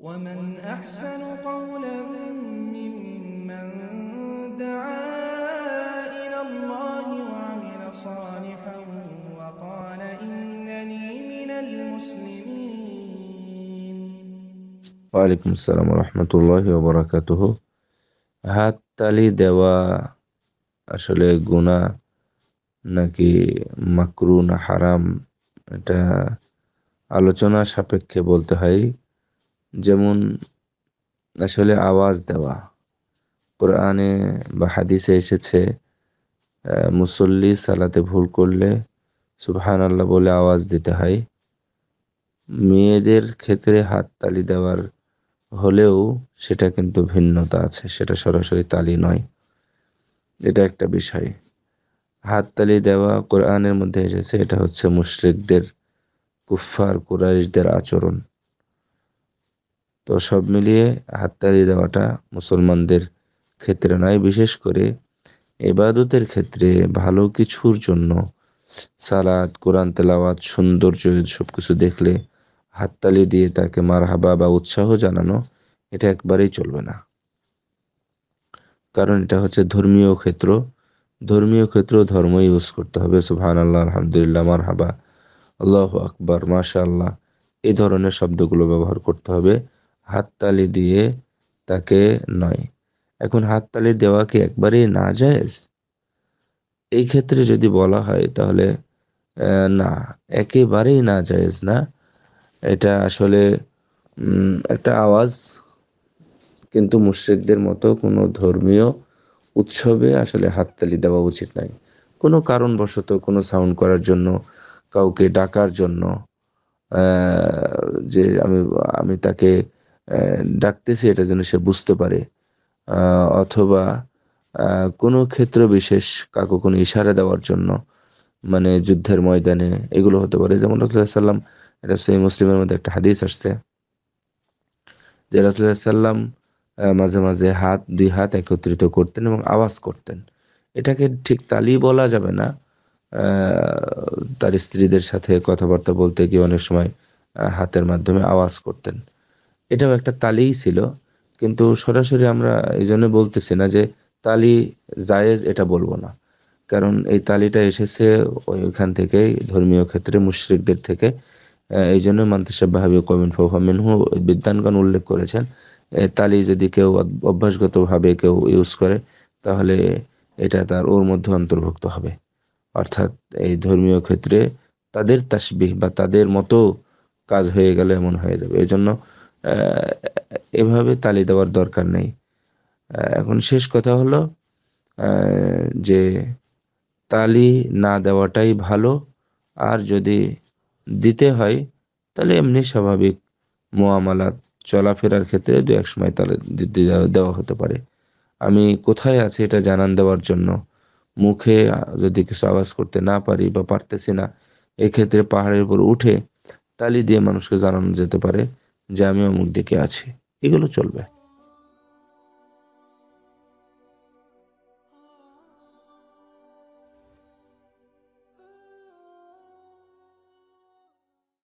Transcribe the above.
ومن أحسن قولا ممن دعا إلى الله وعمل صالحا وقال إنني من المسلمين وعليكم السلام ورحمة الله وبركاته حتى لي دواء আসলে গুণা নাকি মাকরু না হারাম এটা আলোচনা সাপেক্ষে বলতে হয় যেমন আসলে আওয়াজ দেওয়া কোরআনে বা হাদিসে এসেছে মুসল্লি সালাতে ভুল করলে সুবহান আল্লাহ বলে আওয়াজ দিতে হয় মেয়েদের ক্ষেত্রে হাততালি দেওয়ার হলেও সেটা কিন্তু ভিন্নতা আছে সেটা সরাসরি তালি নয় এটা একটা বিষয় হাততালি দেওয়া কোরআনের মধ্যে এসেছে এটা হচ্ছে মুশ্রিকদের কুফার কুরাইশদের আচরণ তো সব মিলিয়ে হাততালি দেওয়াটা মুসলমানদের ক্ষেত্রে নয় বিশেষ করে এবাদতের ক্ষেত্রে ভালো কিছুর জন্য সালাদ কোরআন তেলাওয়াত সৌন্দর্য সব কিছু দেখলে হাততালি দিয়ে তাকে মারহাবা বা উৎসাহ জানানো এটা একবারেই চলবে না কারণ এটা হচ্ছে ধর্মীয় ক্ষেত্র ধর্মীয় ক্ষেত্র ধর্ম ইউজ করতে হবে সুহান আল্লাহ আলহামদুলিল্লাহ মারহাবা আল্লাহ আকবর মাশা আল্লাহ এই ধরনের শব্দগুলো ব্যবহার করতে হবে হাততালি দিয়ে তাকে নয় এখন হাততালি দেওয়া কি একবারেই না জায়েজ এই ক্ষেত্রে যদি বলা হয় তাহলে না একেবারেই না জায়েজ না এটা আসলে একটা আওয়াজ কিন্তু মুশ্রিকদের মতো কোনো ধর্মীয় উৎসবে আসলে হাততালি দেওয়া উচিত নয় কোনো কারণবশত কোনো সাউন্ড করার জন্য কাউকে ডাকার জন্য যে আমি আমি তাকে ডাকতেছি এটা যেন সে বুঝতে পারে অথবা কোনো ক্ষেত্র বিশেষ কাকু কোনো ইশারা দেওয়ার জন্য মানে যুদ্ধের ময়দানে এগুলো হতে পারে যেমন রসুল্লাহ এটা সেই মুসলিমের মধ্যে একটা হাদিস আসছে যে রসুল্লাহ মাঝে মাঝে হাত দুই হাত একত্রিত করতেন এবং আওয়াজ করতেন এটাকে ঠিক তালি বলা যাবে না তার স্ত্রীদের সাথে কথাবার্তা বলতে গিয়ে অনেক সময় হাতের মাধ্যমে আওয়াজ করতেন এটাও একটা তালিই ছিল কিন্তু সরাসরি আমরা এই জন্য বলতেছি না যে তালি জায়েজ এটা বলবো না কারণ এই তালিটা এসেছে ওইখান থেকেই ধর্মীয় ক্ষেত্রে মুশ্রিকদের থেকে এই জন্য মান্তাসাবাহাবি কমিন ফমিনহু বিদ্যানগণ উল্লেখ করেছেন তালি যদি কেউ অভ্যাসগতভাবে কেউ ইউজ করে তাহলে এটা তার ওর মধ্যে অন্তর্ভুক্ত হবে অর্থাৎ এই ধর্মীয় ক্ষেত্রে তাদের তাসবিহ বা তাদের মতো কাজ হয়ে গেলে এমন হয়ে যাবে এই জন্য এভাবে তালি দেওয়ার দরকার নেই এখন শেষ কথা হলো যে তালি না দেওয়াটাই ভালো আর যদি দিতে হয় তাহলে এমনি স্বাভাবিক মোয়ামালাত চলাফেরার ক্ষেত্রে দু এক সময় তালে দেওয়া হতে পারে আমি কোথায় আছি এটা জানান দেওয়ার জন্য মুখে যদি কিছু আওয়াজ করতে না পারি বা পারতেছি না এক্ষেত্রে পাহাড়ের উপর উঠে তালি দিয়ে মানুষকে জানানো যেতে পারে জামিয়া মুখ ডেকে আছে এগুলো চলবে